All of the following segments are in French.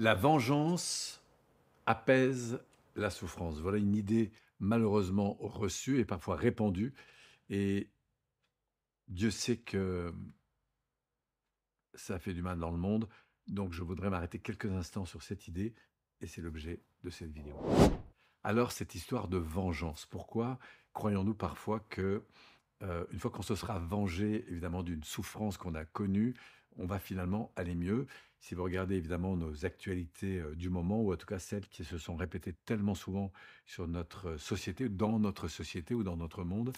La vengeance apaise la souffrance. Voilà une idée malheureusement reçue et parfois répandue. Et Dieu sait que ça fait du mal dans le monde. Donc je voudrais m'arrêter quelques instants sur cette idée et c'est l'objet de cette vidéo. Alors cette histoire de vengeance, pourquoi croyons-nous parfois que euh, une fois qu'on se sera vengé évidemment d'une souffrance qu'on a connue, on va finalement aller mieux si vous regardez évidemment nos actualités euh, du moment, ou en tout cas celles qui se sont répétées tellement souvent sur notre euh, société, dans notre société ou dans notre monde,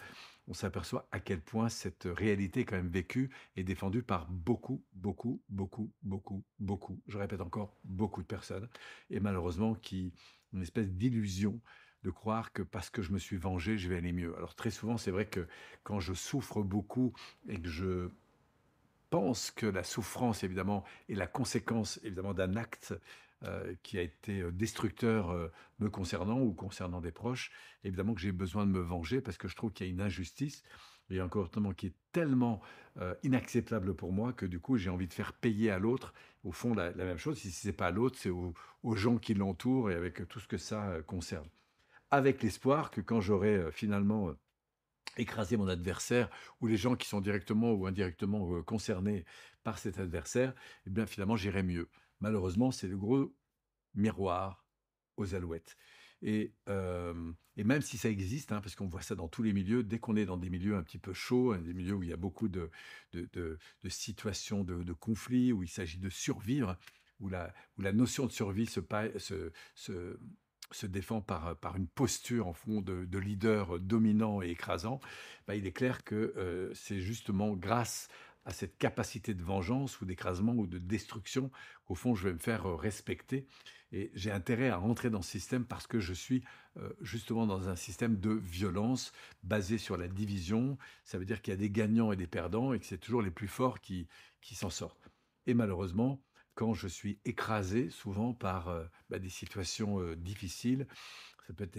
on s'aperçoit à quel point cette réalité est quand même vécue et défendue par beaucoup, beaucoup, beaucoup, beaucoup, beaucoup, je répète encore, beaucoup de personnes, et malheureusement qui une espèce d'illusion de croire que parce que je me suis vengé, je vais aller mieux. Alors très souvent, c'est vrai que quand je souffre beaucoup et que je pense que la souffrance, évidemment, est la conséquence, évidemment, d'un acte euh, qui a été euh, destructeur euh, me concernant ou concernant des proches. Évidemment que j'ai besoin de me venger parce que je trouve qu'il y a une injustice et un comportement qui est tellement inacceptable pour moi que du coup j'ai envie de faire payer à l'autre au fond la, même chose. Si ce n'est pas à l'autre, c'est aux gens qui l'entourent et avec tout ce que ça concerne. Avec l'espoir que quand j'aurai finalement écraser mon adversaire ou les gens qui sont directement ou indirectement euh, concernés par cet adversaire, eh bien finalement j'irai mieux. Malheureusement, c'est le gros miroir aux alouettes. Et, euh, et, même si ça existe, hein, parce qu'on voit ça dans tous les milieux, dès qu'on est dans des milieux un petit peu chauds, hein, des milieux où il y a beaucoup de, de, de, situations de, de conflits, où il s'agit de survivre, où la, où la notion de survie se, se, se défend euh, par, une posture en fond de, leader euh, dominant et écrasant, bah, il est clair que euh, c'est justement grâce à cette capacité de vengeance ou d'écrasement ou de destruction qu'au fond je vais me faire respecter. Et j'ai intérêt à rentrer dans ce système parce que je suis justement dans un système de violence basé sur la division. Ça veut dire qu'il y a des gagnants et des perdants et que c'est toujours les plus forts qui s'en sortent. Et malheureusement, quand je suis écrasé souvent par euh, bah, des situations euh, difficiles. Ça peut être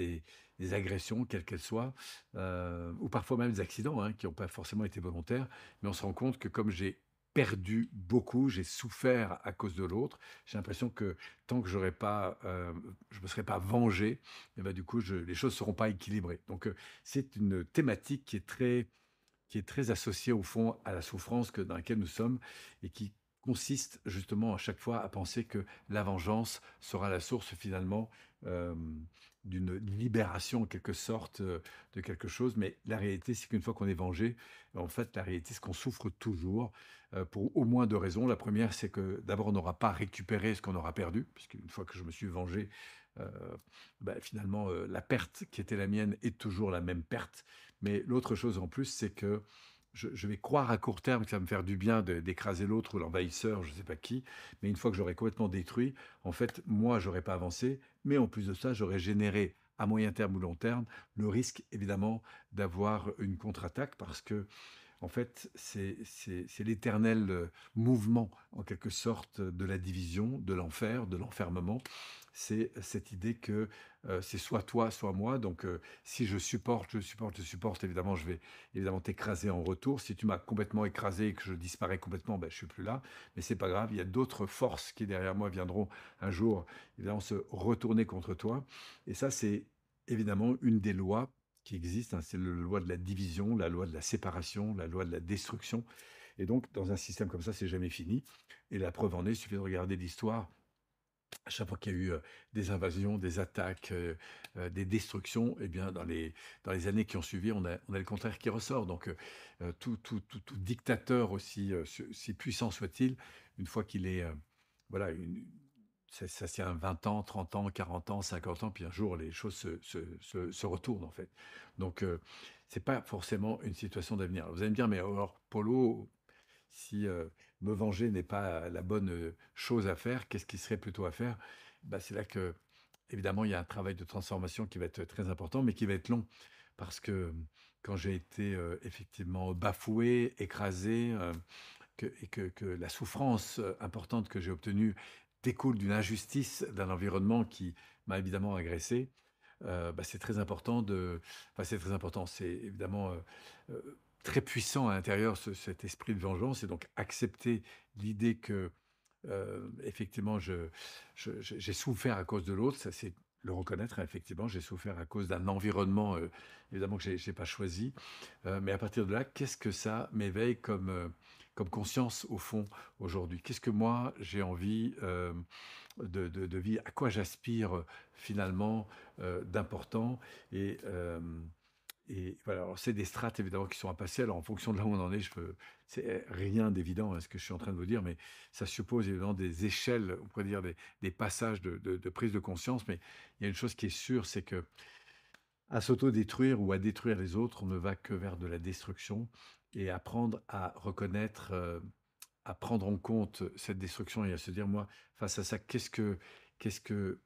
des, agressions, quelles qu'elles soient, euh, ou parfois même des accidents hein, qui n'ont pas forcément été volontaires. Mais on se rend compte que comme j'ai perdu beaucoup, j'ai souffert à cause de l'autre. J'ai l'impression que tant que j'aurais pas, je me serais pas vengé, et eh ben du coup, les choses seront pas équilibrées. Donc c'est une thématique qui est très qui est très associée au fond à la souffrance que, dans laquelle nous sommes et qui consiste justement à chaque fois à penser que la vengeance sera la source finalement euh, d'une libération en quelque sorte euh, de quelque chose. Mais la réalité, c'est qu'une fois qu'on est vengé, en fait, la réalité, c'est qu'on souffre toujours euh, pour au moins deux raisons. La première, c'est que d'abord, on n'aura pas récupéré ce qu'on aura perdu, puisqu'une fois que je me suis vengé, bah, finalement, la perte qui était la mienne est toujours la même perte. Mais l'autre chose en plus, c'est que je, vais croire à court terme que ça va me faire du bien d'écraser l'autre ou l'envahisseur, je ne sais pas qui, mais une fois que j'aurai complètement détruit, en fait, moi, je j'aurais pas avancé, mais en plus de ça, j'aurais généré à moyen terme ou long terme le risque, évidemment, d'avoir une contre-attaque parce que en fait, c'est l'éternel euh, mouvement, en quelque sorte, de la division, de l'enfer, de l'enfermement. C'est cette idée que euh, c'est soit toi, soit moi. Donc, euh, si je supporte, je supporte, je supporte, évidemment, je vais évidemment t'écraser en retour. Si tu m'as complètement écrasé et que je disparais complètement, ben, je suis plus là. Mais c'est pas grave. Il y a d'autres forces qui derrière moi viendront un jour, évidemment, se retourner contre toi. Et ça, c'est évidemment une des lois qui existe. Hein, c'est la loi de la division, la loi de la séparation, la loi de la destruction. Et donc, dans un système comme ça, c'est jamais fini. Et la preuve en est, il suffit de regarder l'histoire. À chaque fois qu'il y a eu euh, des invasions, des attaques, euh, euh, des destructions, eh bien, dans les, dans les années qui ont suivi, on a, on a le contraire qui ressort. Donc, tout, tout, tout, tout, dictateur, aussi, si puissant soit-il, une fois qu'il est, voilà, une, ça, tient 20 ans, 30 ans, 40 ans, 50 ans, puis un jour les choses se, retournent en fait. Donc ce euh, c'est pas forcément une situation d'avenir. Vous allez me dire, mais alors Polo, si euh, me venger n'est pas la bonne euh, chose à faire, qu'est-ce qui serait plutôt à faire bah, C'est là que, évidemment, il y a un travail de transformation qui va être très important, mais qui va être long. Parce que quand j'ai été effectivement bafoué, écrasé, et que, que, la souffrance importante que j'ai obtenue découle d'une injustice d'un environnement qui m'a évidemment agressé, euh, bah, c'est très important de. Enfin, c'est très important. C'est évidemment euh, euh, très puissant à l'intérieur cet esprit de vengeance et donc accepter l'idée que effectivement je, j'ai souffert à cause de l'autre. Ça c'est le reconnaître, hein, effectivement, j'ai souffert à cause d'un environnement, évidemment, que je n'ai pas choisi. mais à partir de là, qu'est-ce que ça m'éveille comme, conscience au fond aujourd'hui Qu'est-ce que moi j'ai envie euh, de, vie vivre À quoi j'aspire finalement euh, d'important et, euh, et voilà, c'est des strates évidemment qui sont à passer. Alors en fonction de là où on en est, je peux, c'est rien d'évident à hein, ce que je suis en train de vous dire, mais ça suppose évidemment des échelles, on pourrait dire des, passages de, de, prise de conscience. Mais il y a une chose qui est sûre, c'est que à s'autodétruire ou à détruire les autres, on ne va que vers de la destruction et apprendre à reconnaître, euh, à prendre en compte cette destruction et à se dire, moi, face à ça, qu'est-ce que, qu'est-ce que,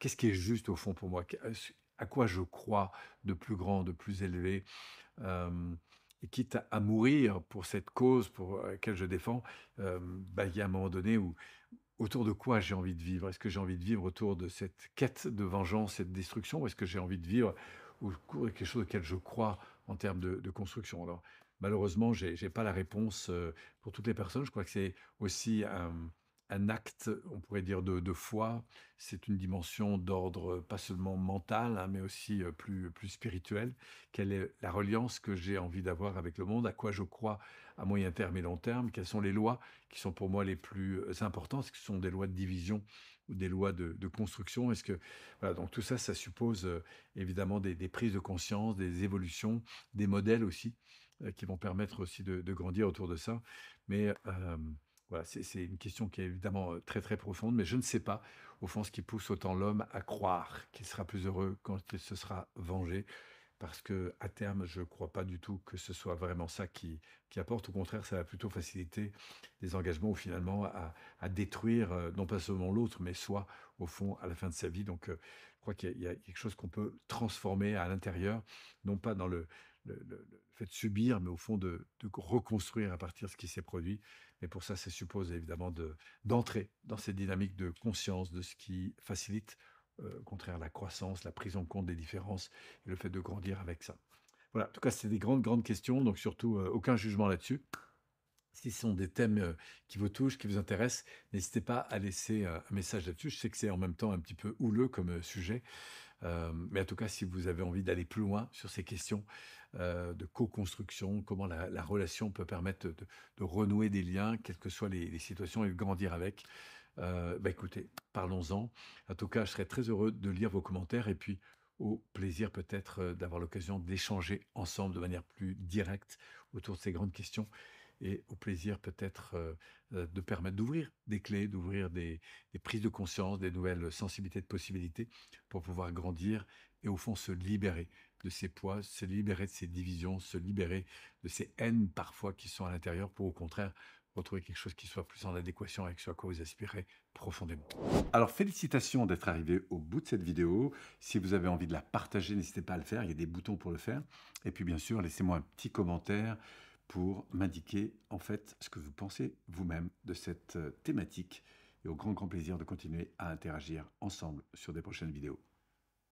qu'est-ce qui est juste au fond pour moi euh, À quoi je crois de plus grand, de plus élevé euh, et quitte à, mourir pour cette cause pour laquelle je défends, bah, il y a un moment donné où autour de quoi j'ai envie de vivre Est-ce que j'ai envie de vivre autour de cette quête de vengeance cette destruction Ou est-ce que j'ai envie de vivre cours de quelque chose auquel je crois en termes de, construction Alors, malheureusement, je n'ai pas la réponse euh, pour toutes les personnes. Je crois que c'est aussi un, euh, un acte, on pourrait dire, de, de foi. C'est une dimension d'ordre euh, pas seulement mental, hein, mais aussi euh, plus, plus spirituel. Quelle est la reliance que j'ai envie d'avoir avec le monde À quoi je crois à moyen terme et long terme Quelles sont les lois qui sont pour moi les plus euh, importantes ce sont des lois de division ou des lois de, construction Est-ce que voilà, donc tout ça, ça suppose évidemment des, prises de conscience, des évolutions, des modèles aussi qui vont permettre aussi de, grandir autour de ça. Mais c'est une question qui est évidemment euh, très très profonde, mais je ne sais pas, au fond, ce qui pousse autant l'homme à croire qu'il sera plus heureux quand il se sera vengé, parce que à terme, je ne crois pas du tout que ce soit vraiment ça qui, apporte. Au contraire, ça va plutôt faciliter des engagements ou finalement à, détruire, euh, non pas seulement l'autre, mais soit, au fond, à la fin de sa vie. Donc, euh, je crois qu'il y, a quelque chose qu'on peut transformer à l'intérieur, non pas dans le, fait de subir, mais au fond de reconstruire à partir de ce qui s'est produit. Et pour ça, ça suppose évidemment d'entrer dans cette dynamique de conscience de ce qui facilite, euh, au contraire, la croissance, la prise en compte des différences et le fait de grandir avec ça. Voilà, en tout cas, c'est des grandes, grandes questions, donc surtout, euh, aucun jugement là-dessus. Si ce sont des thèmes euh, qui vous touchent, qui vous intéressent, n'hésitez pas à laisser un message là-dessus. Je sais que c'est en même temps un petit peu houleux comme sujet, mais en tout cas, si vous avez envie d'aller plus loin sur ces questions, euh, de co-construction, comment la, relation peut permettre de, renouer des liens, quelles que soient les, situations, et grandir avec. Euh, bah, écoutez, parlons-en. En tout cas, je serais très heureux de lire vos commentaires et puis au plaisir peut-être euh, d'avoir l'occasion d'échanger ensemble de manière plus directe autour de ces grandes questions et au plaisir peut-être euh, euh, de permettre d'ouvrir des clés, d'ouvrir des, prises de conscience, des nouvelles sensibilités de possibilités pour pouvoir grandir et au fond se libérer de ces poids, se libérer de ces divisions, se libérer de ces haines parfois qui sont à l'intérieur pour au contraire retrouver quelque chose qui soit plus en adéquation avec ce à quoi vous aspirez profondément. Alors félicitations d'être arrivé au bout de cette vidéo. Si vous avez envie de la partager, n'hésitez pas à le faire, il y a des boutons pour le faire. Et puis bien sûr, laissez-moi un petit commentaire pour m'indiquer en fait ce que vous pensez vous-même de cette euh, thématique et au grand grand plaisir de continuer à interagir ensemble sur des prochaines vidéos.